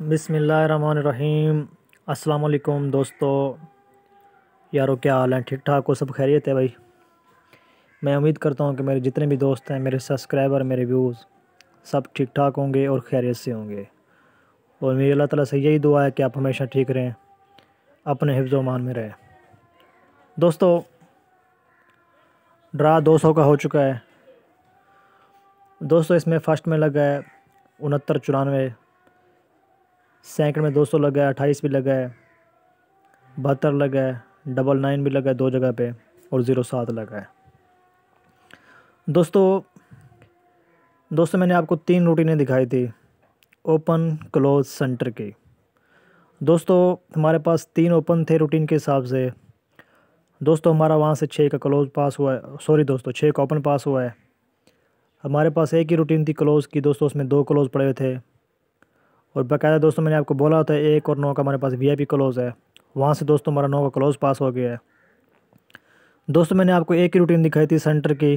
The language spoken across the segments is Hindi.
बिसमीम अलकुम दोस्तों यारों क्या हाल है ठीक ठाक हो सब खैरियत है भाई मैं उम्मीद करता हूँ कि मेरे जितने भी दोस्त हैं मेरे सब्सक्राइबर मेरे व्यूज़ सब ठीक ठाक होंगे और खैरियत से होंगे और मेरी अल्लाह ताला से यही दुआ है कि आप हमेशा ठीक रहें अपने हिफ्ज़ मान में रहें दोस्तों ड्रा सौ का हो चुका है दोस्तों इसमें फ़र्स्ट में लगा है उनहत्तर चौरानवे सैकड़ में दो सौ लगा है अट्ठाईस भी लगा है बहत्तर लगा है डबल नाइन भी लगा है दो जगह पे और ज़ीरो सात लगा है दोस्तों दोस्तों मैंने आपको तीन रूटीनें दिखाई थी ओपन क्लोज सेंटर की दोस्तों हमारे पास तीन ओपन थे रूटीन के हिसाब से दोस्तों हमारा वहाँ से छः का क्लोज पास हुआ है सॉरी दोस्तों छः का ओपन पास हुआ है हमारे पास एक ही रूटीन थी क्लोज़ की दोस्तों उसमें दो क्लोज़ पड़े हुए थे और बाकायदा दोस्तों मैंने आपको बोला होता है एक और नौ का हमारे पास वी क्लोज़ है वहाँ से दोस्तों हमारा नौ का क्लोज़ पास हो गया है दोस्तों मैंने आपको एक ही रूटीन दिखाई थी सेंटर की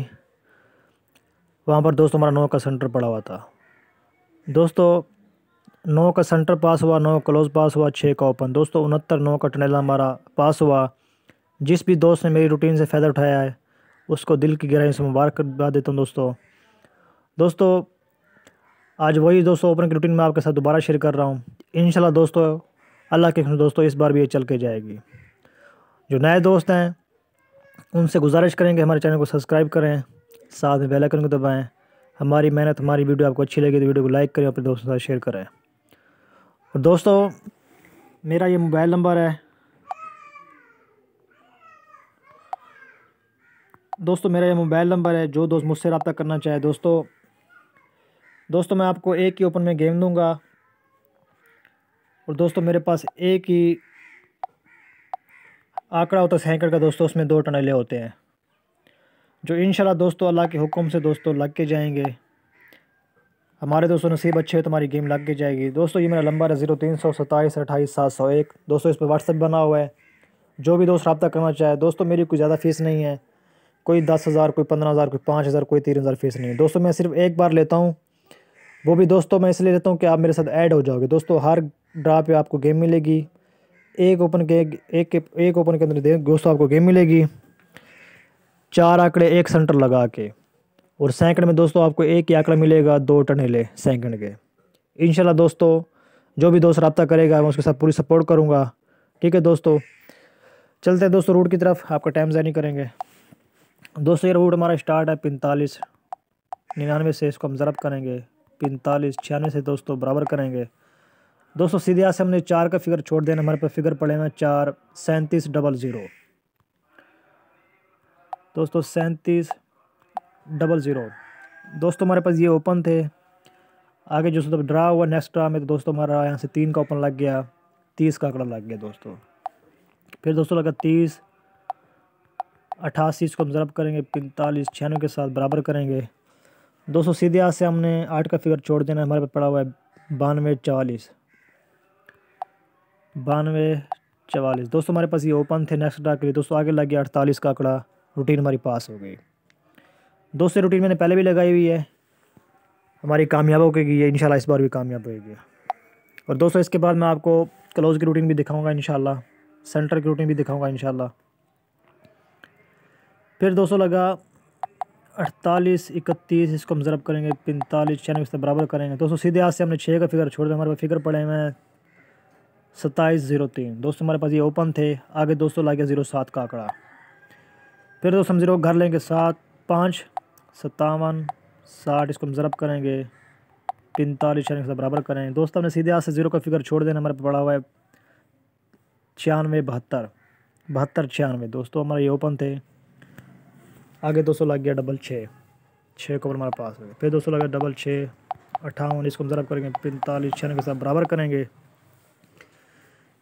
वहाँ पर दोस्तों हमारा नौ का सेंटर पड़ा हुआ था दोस्तों नौ का सेंटर पास हुआ नौ क्लोज पास हुआ छः का ओपन दोस्तों उनहत्तर नौ का टनेला हमारा पास हुआ जिस भी दोस्त ने मेरी रूटीन से फ़ायदा उठाया है उसको दिल की गहराई से मुबारक देता हूँ दोस्तों दोस्तों आज वही दोस्तों ओपन की रूटीन में आपके साथ दोबारा शेयर कर रहा हूँ इन दोस्तों अल्लाह के दोस्तों इस बार भी ये चल के जाएगी जो नए दोस्त हैं उनसे गुजारिश करेंगे हमारे चैनल को सब्सक्राइब करें साथ में बेलाइकन को दबाएँ हमारी मेहनत हमारी वीडियो आपको अच्छी लगी तो वीडियो को लाइक करें अपने दोस्तों के साथ शेयर करें और दोस्तों मेरा ये मोबाइल नंबर है दोस्तों मेरा ये मोबाइल नंबर है जो दोस्त मुझसे रबता करना चाहे दोस्तों दोस्तों मैं आपको एक ही ओपन में गेम दूंगा और दोस्तों मेरे पास एक ही आंकड़ा होता है सैकड़ का दोस्तों उसमें दो टनले होते हैं जो इन दोस्तों अल्लाह के हुक्म से दोस्तों लग के जाएंगे हमारे दोस्तों नसीब अच्छे है तुम्हारी गेम लग के जाएगी दोस्तों ये मेरा लंबर है जीरो तीन सौ सताईस अट्ठाईस सात सौ एक दोस्तों इस पर व्हाट्सअप बना हुआ है जो भी दोस्त रबता करना चाहे दोस्तों मेरी कोई ज़्यादा फ़ीस नहीं है कोई दस हज़ार कोई पंद्रह हज़ार कोई पाँच हज़ार कोई तीन हज़ार फ़ीस नहीं है दोस्तों मैं सिर्फ एक बार लेता हूँ वो भी दोस्तों मैं इसलिए लेता हूँ कि आप मेरे साथ ऐड हो जाओगे दोस्तों हर ड्रा पे आपको गेम मिलेगी एक ओपन के एक एक ओपन के अंदर दोस्तों आपको गेम मिलेगी चार आंकड़े एक सेंटर लगा के और सैकड़ में दोस्तों आपको एक ही आंकड़ा मिलेगा दो टनेले सैकड़ के इन दोस्तों जो भी दोस्त रबता करेगा मैं उसके साथ पूरी सपोर्ट करूँगा ठीक है दोस्तों चलते हैं दोस्तों रूट की तरफ आपका टाइम ज़ाय नहीं करेंगे दोस्तों ये रूट हमारा स्टार्ट है पैंतालीस निन्यानवे से इसको हम ज़रब करेंगे पैंतालीस छियानवे से दोस्तों बराबर करेंगे दोस्तों सीधे यहाँ से हमने चार का फिगर छोड़ देना हमारे पर फिगर पड़े चार सैंतीस डबल ज़ीरो दोस्तों सैंतीस डबल ज़ीरो दोस्तों हमारे पास ये ओपन थे आगे जो सब ड्रा हुआ नेक्स्ट ड्रा में तो दोस्तों हमारा यहाँ से तीन का ओपन लग गया तीस का आंकड़ा लग गया दोस्तों फिर दोस्तों लगा तीस अट्ठासी इसको हम ज़रब करेंगे पैंतालीस छियानवे के साथ बराबर करेंगे दोस्तों सीधे हाथ से हमने आठ का फिगर छोड़ देना हमारे पास पड़ा हुआ है बानवे चवालीस बानवे चवालीस दोस्तों हमारे पास ये ओपन थे नेक्स्ट डाक के लिए दोस्तों आगे लग गया अड़तालीस का आंकड़ा रूटीन हमारी पास हो गई दोस्तों रूटीन मैंने पहले भी लगाई हुई है हमारी कामयाब हो गई है इंशाल्लाह इस बार भी कामयाब होगी और दोस्तों इसके बाद मैं आपको क्लोज की रूटीन भी दिखाऊंगा इंशाल्लाह सेंटर की रूटीन भी दिखाऊंगा इंशाल्लाह फिर दोस्तों लगा अड़तालीस इकतीस इसको हम ज़रब करेंगे पैंतालीस छियानवे इससे बराबर करेंगे दोस्तों सीधे आज से हमने छः का फिगर छोड़ दिया हमारे पास फिगर पड़े हुए हैं सत्ताईस जीरो तीन दोस्तों हमारे पास ये ओपन थे आगे दोस्तों ला गया जीरो सात का आंकड़ा फिर दोस्तों हम जीरो घर लेंगे सात पाँच सत्तावन साठ इसको हम ज़रब करेंगे पैंतालीस छियानवे से बराबर करेंगे दोस्तों हमने सीधे आज से जीरो का फिगर छोड़ देना हमारे पड़ा हुआ है छियानवे बहत्तर बहत्तर छियानवे दोस्तों हमारे ये ओपन थे आगे दो लग गया डबल छः छः को हमारा पास हो गया फिर दो लग गया डबल छः अट्ठावन इसको हम ज़रब करेंगे पैंतालीस छियानवे के साथ बराबर करेंगे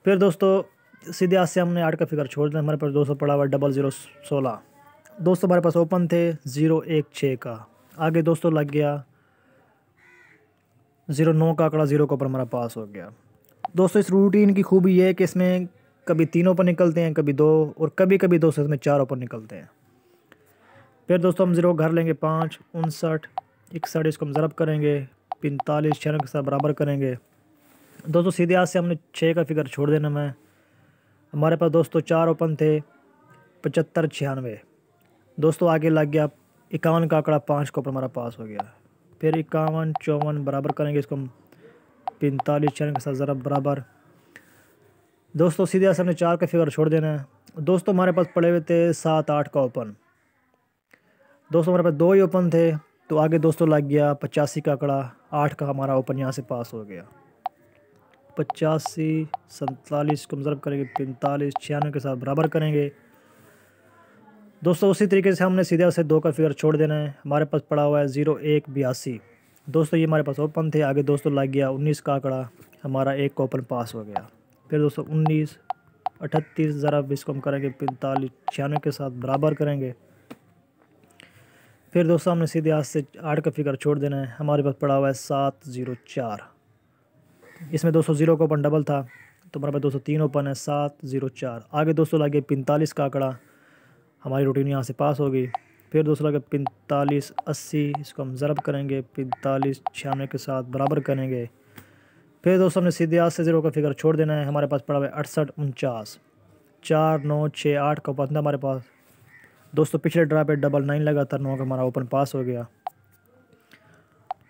फिर दोस्तों सीधे आज से हमने आठ का फिगर छोड़ दिया हमारे पास दो सौ पड़ा हुआ डबल ज़ीरो सोलह दोस्तों हमारे पास ओपन थे ज़ीरो एक छः का आगे दोस्तों लग गया ज़ीरो नौ का आंकड़ा ज़ीरो के ऊपर हमारा पास हो गया दोस्तों इस रूटीन की खूबी ये है कि इसमें कभी तीन ओपन निकलते हैं कभी दो और कभी कभी दोस्तों इसमें चार ओपन निकलते हैं फिर दोस्तों हम ज़ीरो घर लेंगे पाँच उनसठ इकसठ इसको हम ज़रब करेंगे पैंतालीस छः के साथ बराबर करेंगे दोस्तों सीधे हाथ से हमने छः का फिगर छोड़ देना मैं हमारे पास दोस्तों चार ओपन थे पचहत्तर छियानवे दोस्तों आगे लग गया इक्यावन का आंकड़ा पाँच को ऊपर हमारा पास हो गया फिर इक्यावन चौवन बराबर करेंगे इसको हम पैंतालीस छियानवे के साथ जरब बराबर दोस्तों सीधे से हमने चार का फिगर छोड़ देना है दोस्तों हमारे पास पड़े हुए थे सात आठ का ओपन दोस्तों हमारे पास दो ही ओपन थे तो आगे दोस्तों लग गया पचासी का आंकड़ा आठ का हमारा ओपन यहाँ से पास हो गया पचासी सैतालीस को मजरब करेंगे पैंतालीस छियानवे के साथ बराबर करेंगे दोस्तों उसी तरीके से हमने सीधा से दो का फिगर छोड़ देना है हमारे पास पड़ा हुआ है ज़ीरो एक बयासी दोस्तों ये हमारे पास ओपन थे आगे दोस्तों लग गया उन्नीस का आंकड़ा हमारा एक का ओपन पास हो गया फिर दोस्तों उन्नीस अठतीस ज़रा को हम करेंगे पैंतालीस छियानवे के साथ बराबर करेंगे फिर दोस्तों हमने सीधे आज से आठ का फिगर छोड़ देना है हमारे पास पड़ा हुआ है सात ज़ीरो चार इसमें दो सौ ज़ीरो का ओपन डबल था तो हमारे पास दो सौ तीन ओपन है सात ज़ीरो चार आगे दोस्तों लगे पैंतालीस का आंकड़ा हमारी रूटीन यहाँ से पास होगी फिर दोस्तों लगे पैंतालीस अस्सी इसको हम ज़रब करेंगे पैंतालीस छियानवे के साथ बराबर करेंगे फिर दोस्तों हमने सीधे आज से ज़ीरो का फिगर छोड़ देना है हमारे पास पड़ा हुआ है अड़सठ उनचास चार नौ छः आठ का ओपन था हमारे पास दोस्तों पिछले ड्रा पे डबल नाइन लगा था नौ का हमारा ओपन पास हो गया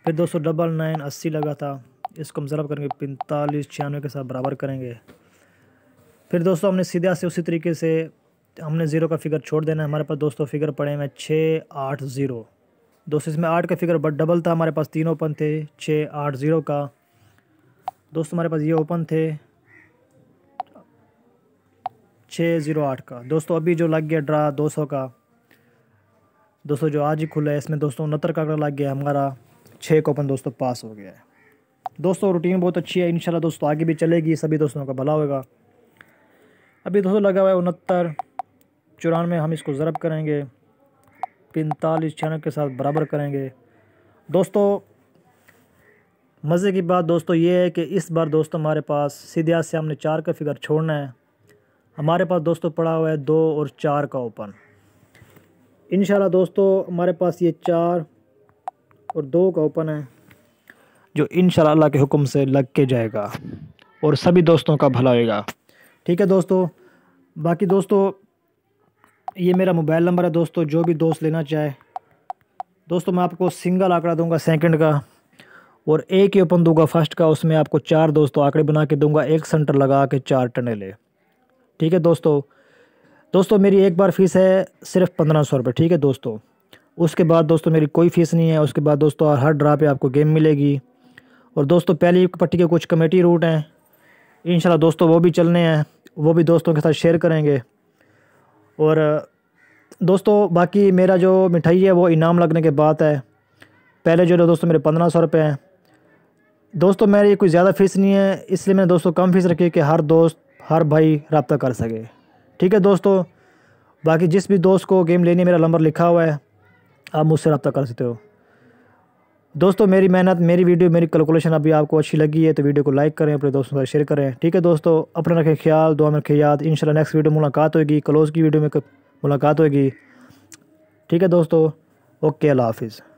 फिर दोस्तों डबल नाइन अस्सी लगा था इसको हम ज़रब करेंगे पैंतालीस छियानवे के साथ बराबर करेंगे फिर दोस्तों हमने सीधा से उसी तरीके से हमने ज़ीरो का फिगर छोड़ देना है हमारे पास दोस्तों फिगर पड़े हैं छः आठ ज़ीरो दोस्तों इसमें आठ का फिगर बट डबल था हमारे पास तीन ओपन थे छः आठ ज़ीरो का दोस्तों हमारे पास ये ओपन थे छः ज़ीरो आठ का दोस्तों अभी जो लग गया ड्रा दो सौ का दोस्तों जो आज ही खुला है इसमें दोस्तों उनहत्तर का अगर लग गया हमारा छः कोपन दोस्तों पास हो गया है दोस्तों रूटीन बहुत अच्छी है इंशाल्लाह दोस्तों आगे भी चलेगी सभी दोस्तों का भला होगा अभी दोस्तों लगा हुआ है उनहत्तर चौरानवे हम इसको ज़रब करेंगे पैंतालीस छियानवे के साथ बराबर करेंगे दोस्तों मज़े की बात दोस्तों ये है कि इस बार दोस्तों हमारे पास सीधे से हमने चार का फिगर छोड़ना है हमारे पास दोस्तों पड़ा हुआ है दो और चार का ओपन इन दोस्तों हमारे पास ये चार और दो का ओपन है जो इन अल्लाह के हुक्म से लग के जाएगा और सभी दोस्तों का भला होएगा ठीक है दोस्तों बाकी दोस्तों ये मेरा मोबाइल नंबर है दोस्तों जो भी दोस्त लेना चाहे दोस्तों मैं आपको सिंगल आंकड़ा दूंगा सेकंड का और एक ही ओपन दूंगा फर्स्ट का उसमें आपको चार दोस्तों आंकड़े बना के दूंगा एक सेंटर लगा के चार टने ले ठीक है दोस्तों दोस्तों मेरी एक बार फ़ीस है सिर्फ पंद्रह सौ रुपये ठीक है दोस्तों उसके बाद दोस्तों मेरी कोई फ़ीस नहीं है उसके बाद दोस्तों और हर ड्रा पे आपको गेम मिलेगी और दोस्तों पहली पट्टी के कुछ कमेटी रूट हैं इन दोस्तों वो भी चलने हैं वो भी दोस्तों के साथ शेयर करेंगे और दोस्तों बाकी मेरा जो मिठाई है वो इनाम लगने के बाद है पहले जो है दोस्तों मेरे पंद्रह सौ रुपये हैं दोस्तों मेरी कोई ज़्यादा फ़ीस नहीं है इसलिए मैंने दोस्तों कम फ़ीस रखी है कि हर दोस्त हर भाई रबता कर सके ठीक है दोस्तों बाकी जिस भी दोस्त को गेम लेने मेरा नंबर लिखा हुआ है आप मुझसे रब्ता कर सकते हो दोस्तों मेरी मेहनत मेरी वीडियो मेरी कैलकुलेशन अभी आपको अच्छी लगी है तो वीडियो को लाइक करें अपने दोस्तों के साथ शेयर करें ठीक है दोस्तों अपना रखें ख्याल दुआ में रखें याद इंशाल्लाह नेक्स्ट वीडियो मुलाकात होगी क्लोज़ की वीडियो में मुलाकात होगी ठीक है दोस्तों ओके अल्लाह हाफिज़